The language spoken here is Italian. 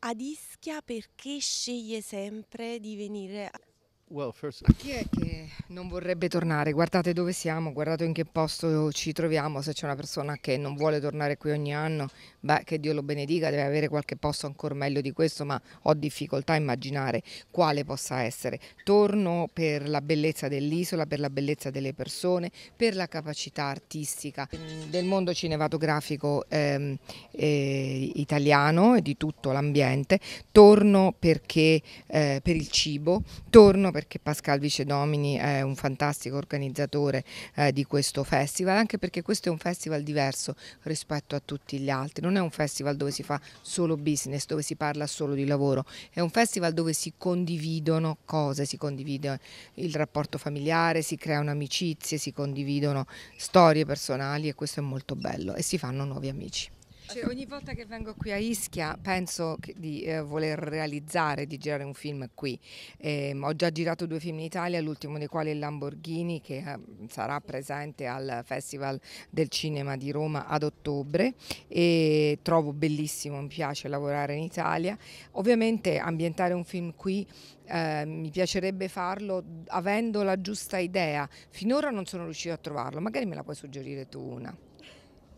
Ad Ischia perché sceglie sempre di venire a Chi è che non vorrebbe tornare? Guardate dove siamo, guardate in che posto ci troviamo, se c'è una persona che non vuole tornare qui ogni anno, beh, che Dio lo benedica, deve avere qualche posto ancora meglio di questo, ma ho difficoltà a immaginare quale possa essere. Torno per la bellezza dell'isola, per la bellezza delle persone, per la capacità artistica del mondo cinematografico ehm, eh, italiano e di tutto l'ambiente, torno perché, eh, per il cibo, torno perché perché Pascal Vicedomini è un fantastico organizzatore eh, di questo festival, anche perché questo è un festival diverso rispetto a tutti gli altri, non è un festival dove si fa solo business, dove si parla solo di lavoro, è un festival dove si condividono cose, si condivide il rapporto familiare, si creano amicizie, si condividono storie personali e questo è molto bello e si fanno nuovi amici. Cioè, ogni volta che vengo qui a Ischia penso di eh, voler realizzare, di girare un film qui. Eh, ho già girato due film in Italia, l'ultimo dei quali è Lamborghini che eh, sarà presente al Festival del Cinema di Roma ad ottobre e trovo bellissimo, mi piace lavorare in Italia. Ovviamente ambientare un film qui ehm, mi piacerebbe farlo avendo la giusta idea. Finora non sono riuscito a trovarlo, magari me la puoi suggerire tu una.